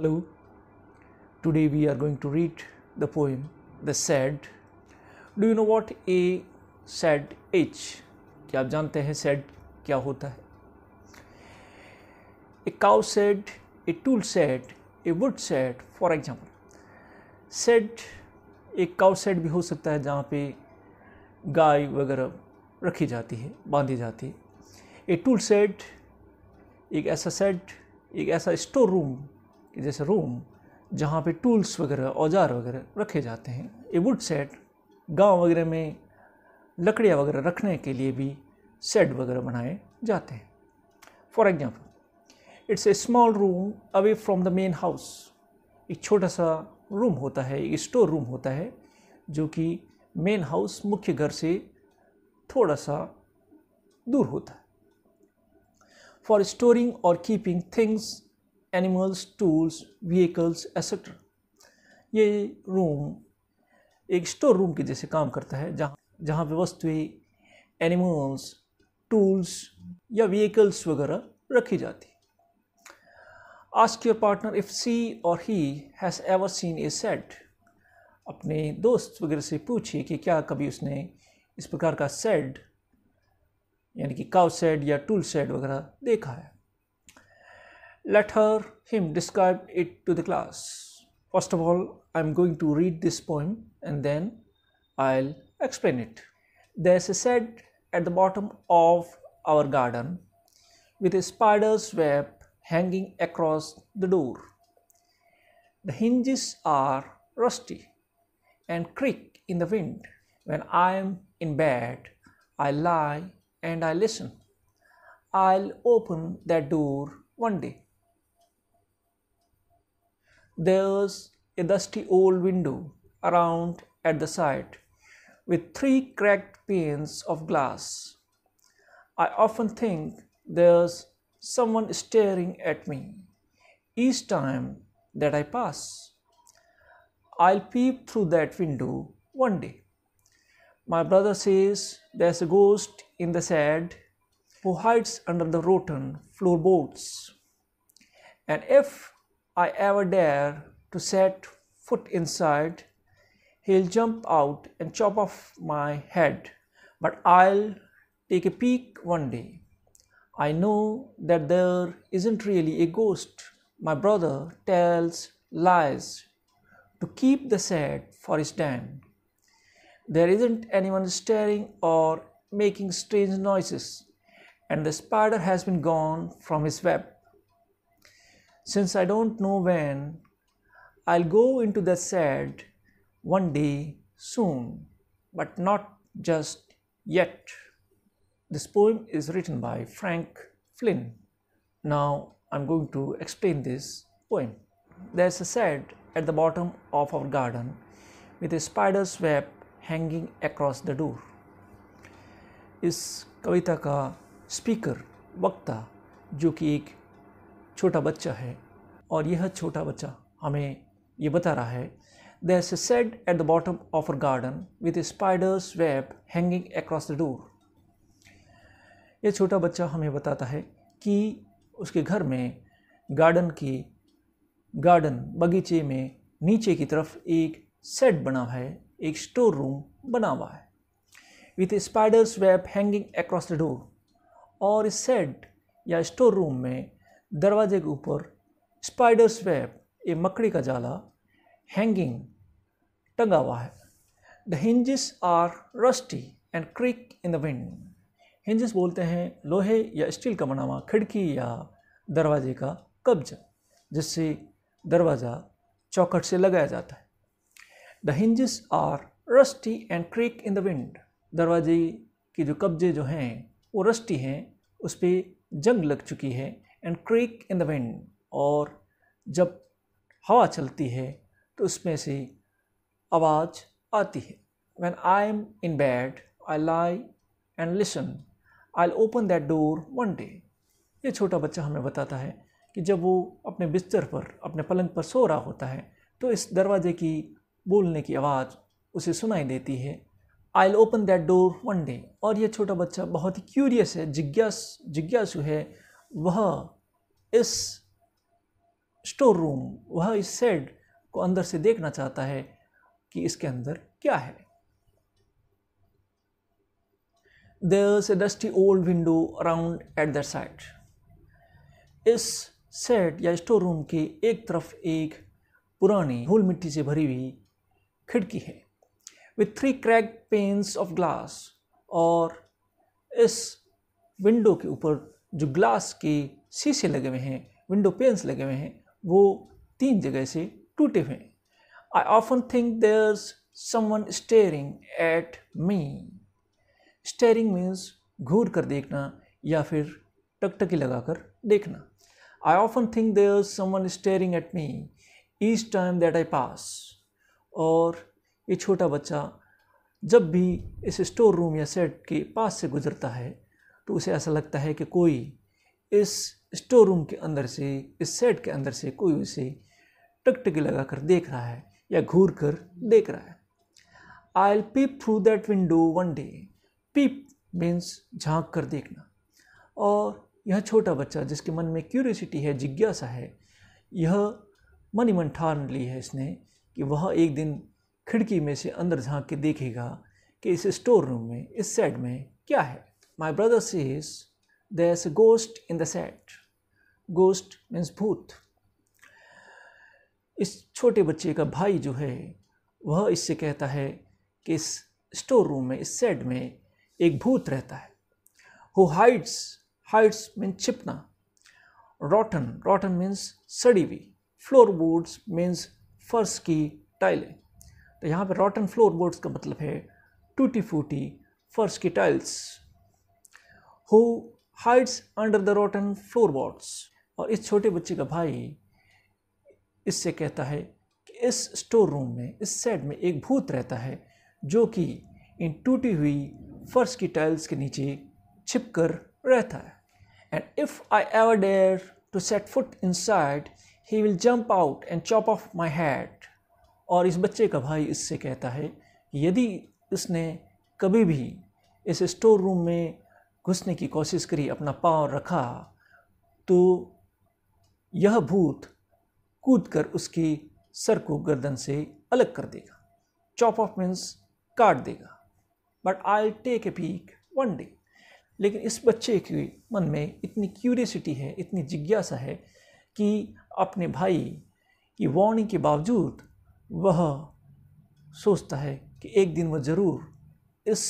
Hello, today we are going to read the poem The Sad. Do you know what a sad H? क्या आप जानते हैं sad क्या होता है A cow said, a tool said, a wood said, for example. Said, एक cow said भी हो सकता है जहाँ पे गाय वगैरह रखी जाती है बांधी जाती है ए टूल सेट एक ऐसा सेट एक ऐसा स्टोर रूम कि जैसे रूम जहाँ पे टूल्स वगैरह औजार वगैरह रखे जाते हैं ये वुड सेट गांव वगैरह में लकड़ियाँ वगैरह रखने के लिए भी सेट वगैरह बनाए जाते हैं for example it's a small room away from the main house एक छोटा सा रूम होता है एक स्टोर रूम होता है जो कि मेन हाउस मुख्य घर से थोड़ा सा दूर होता है फॉर स्टोरिंग और keeping things animals tools vehicles etcetera ये रूम एक स्टोर रूम के जैसे काम करता है जहाँ जहाँ पर वस्तुएँ एनिमल्स टूल्स या व्हीकल्स वगैरह रखी जाती ask your partner if she or he has ever seen a shed अपने दोस्त वगैरह से पूछिए कि क्या कभी उसने इस प्रकार का सेड यानी कि काउ सेड या टूल सेड वगैरह देखा है let her him describe it to the class first of all i'm going to read this poem and then i'll explain it there's a shed at the bottom of our garden with a spider's web hanging across the door the hinges are rusty and creak in the wind when i am in bed i lie and i listen i'll open that door one day there's a dusty old window around at the side with three cracked panes of glass. I often think there's someone staring at me each time that I pass. I'll peep through that window one day. My brother says there's a ghost in the shed who hides under the rotten floorboards. And if I ever dare to set foot inside, he'll jump out and chop off my head. But I'll take a peek one day. I know that there isn't really a ghost. My brother tells lies to keep the sad for his den. There isn't anyone staring or making strange noises, and the spider has been gone from his web since I don't know when, I'll go into the sad one day soon, but not just yet. This poem is written by Frank Flynn. Now I'm going to explain this poem. There's a shed at the bottom of our garden with a spider's web hanging across the door. इस कविता का speaker वक्ता जो कि एक छोटा बच्चा है और यह छोटा बच्चा हमें ये बता रहा है there is a shed at the bottom of her garden with a spider's web hanging across the छोटा बच्चा हमें बताता है कि उसके घर में गार्डन की गार्डन बगीचे में नीचे की तरफ एक सेट बना है एक स्टोर रूम बना हुआ है with spiders web hanging across the door और इस सेट या स्टोर रूम में दरवाजे के ऊपर स्पाइडर्स वेब ये मकड़ी का जाला हैंगिंग टंगा हुआ है the hinges are rusty and creak in the wind hinges बोलते हैं लोहे या स्टील का बना हुआ खिड़की या दरवाजे का कब्जा जिससे दरवाज़ा चौखट से लगाया जाता है the hinges are rusty and creak in the wind दरवाजे के जो कब्जे जो हैं वो रस्टी हैं उस पर जंग लग चुकी है and creak in the wind और जब हवा चलती है तो उसमें से आवाज़ आती है when I am in bed I lie and listen I open that door one day ये छोटा बच्चा हमें बताता है कि जब वो अपने बिस्तर पर अपने पलंग पर सो रहा होता है तो इस दरवाजे की बोलने की आवाज़ उसे सुनाई देती है I open that door one day और ये छोटा बच्चा बहुत ही क्यूरियस है जिज्ञास जिज्ञासु है वह इस स्टोर रूम वह इस सेड को अंदर से देखना चाहता है कि इसके अंदर क्या है there's a dusty old window around at the side इस सेट या स्टोर रूम के एक तरफ एक पुरानी धूल मिट्टी से भरी हुई खिड़की है with three crack panes of glass और इस विंडो के ऊपर जो ग्लास के शीशे लगे हुए हैं विंडो पेन्स लगे हुए हैं वो तीन जगह से टूटे हुए हैं I often think there's someone staring at me staring means घूर कर देखना या फिर टकटकी लगाकर देखना I often think there's someone staring at me each time that I pass और ये छोटा बच्चा जब भी इस स्टोर रूम या सेट के पास से गुजरता है तो उसे ऐसा लगता है कि कोई इस स्टोर रूम के अंदर से इस सेट के अंदर से कोई उसे टकटकी लगा कर देख रहा है या घूर कर देख रहा है I'll peep through that window one day peep means झांक कर देखना और यह छोटा बच्चा जिसके मन में क्यूरियोसिटी है जिज्ञासा है यह मन ही मन ठान ली है इसने कि वह एक दिन खिड़की में से अंदर झांक के देखेगा कि इस स्टोर रूम में इस सेट में क्या है my brother says there's a ghost in the set ghost means भूत इस छोटे बच्चे का भाई जो है वह इससे कहता है कि इस स्टोर रूम में इस सेट में एक भूत रहता है हु हाइट्स हाइट्स मीन छिपना रॉटन रॉटन मीन्स सड़ी हुई फ्लोर बोर्ड्स मीन्स फर्श की टाइलें तो यहाँ पर रॉटन फ्लोर बोर्ड्स का मतलब है टूटी फूटी फर्श की tiles who hides under the rotten floorboards और इस छोटे बच्चे का भाई इससे कहता है कि इस स्टोर रूम में इस सेट में एक भूत रहता है जो कि इन टूटी हुई फर्श की टाइल्स के नीचे छिप कर रहता है and if I ever dare to set foot inside he will jump out and chop off my head और इस बच्चे का भाई इससे कहता है यदि इसने कभी भी इस स्टोर रूम में घुसने की कोशिश करी अपना पाँव रखा तो यह भूत कूद कर उसके सर को गर्दन से अलग कर देगा चॉप ऑफ मीन्स काट देगा but I take a peek one day लेकिन इस बच्चे के मन में इतनी क्यूरियसिटी है इतनी जिज्ञासा है कि अपने भाई की वार्निंग के बावजूद वह सोचता है कि एक दिन वह ज़रूर इस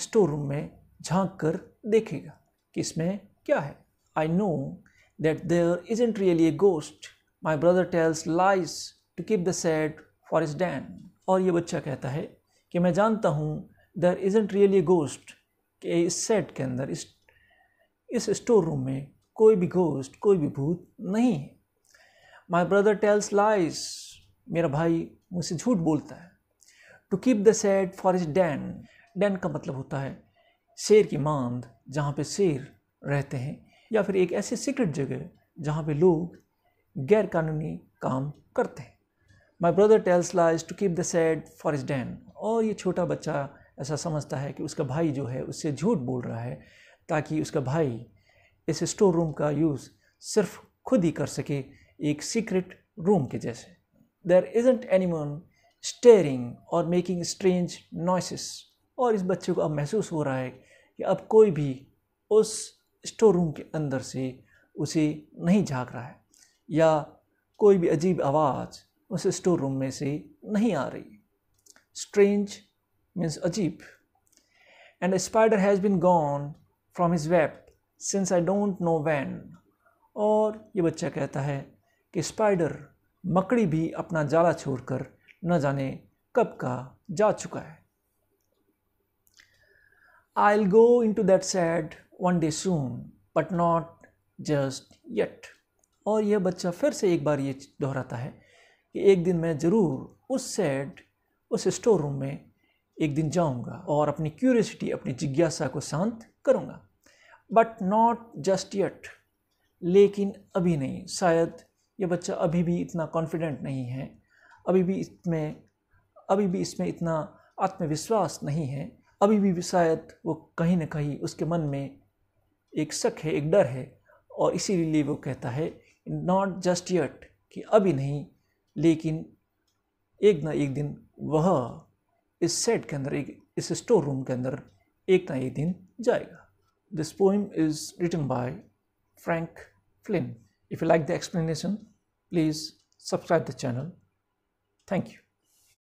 स्टोर रूम में झांक कर देखेगा कि इसमें क्या है I know that there isn't really a ghost my brother tells lies to keep the shed for his den और ये बच्चा कहता है कि मैं जानता हूँ there is isn't really a ghost कि इस सेट के अंदर इस इस स्टोर रूम में कोई भी गोस्ट कोई भी भूत नहीं है माई ब्रदर टेल्स लाइज मेरा भाई मुझसे झूठ बोलता है to keep the shed for his den den का मतलब होता है शेर की मांद जहाँ पे शेर रहते हैं या फिर एक ऐसे सीक्रेट जगह जहाँ पे लोग गैर कानूनी काम करते हैं my brother tells lies to keep the shed for his den और ये छोटा बच्चा ऐसा समझता है कि उसका भाई जो है उससे झूठ बोल रहा है ताकि उसका भाई इस स्टोर रूम का यूज़ सिर्फ खुद ही कर सके एक सीक्रेट रूम के जैसे देर इजेंट एनीमन स्टेयरिंग और मेकिंग स्ट्रेंज नॉइस और इस बच्चे को अब महसूस हो रहा है कि अब कोई भी उस स्टोर रूम के अंदर से उसे नहीं झाँक रहा है या कोई भी अजीब आवाज़ उस स्टोर रूम में से नहीं आ रही स्ट्रेंज मीन्स अजीब and spider has been gone from his web since I don't know when और ये बच्चा कहता है कि स्पाइडर मकड़ी भी अपना जाला छोड़कर न जाने कब का जा चुका है I'll go into that sad one day soon, but not just yet. और यह बच्चा फिर से एक बार ये दोहराता है कि एक दिन मैं ज़रूर उस सैड उस स्टोर रूम में एक दिन जाऊंगा और अपनी क्यूरियसिटी अपनी जिज्ञासा को शांत करूंगा बट नॉट जस्ट यट लेकिन अभी नहीं शायद ये बच्चा अभी भी इतना कॉन्फिडेंट नहीं है अभी भी इसमें अभी भी इसमें इतना आत्मविश्वास नहीं है अभी भी शायद वो कहीं ना कहीं उसके मन में एक शक है एक डर है और इसीलिए वो कहता है नॉट जस्ट यट कि अभी नहीं लेकिन एक ना एक दिन वह इस सेट के अंदर एक इस स्टोर रूम के अंदर एक ना एक दिन जाएगा this poem is written by Frank Flynn if you like the explanation please subscribe the channel thank you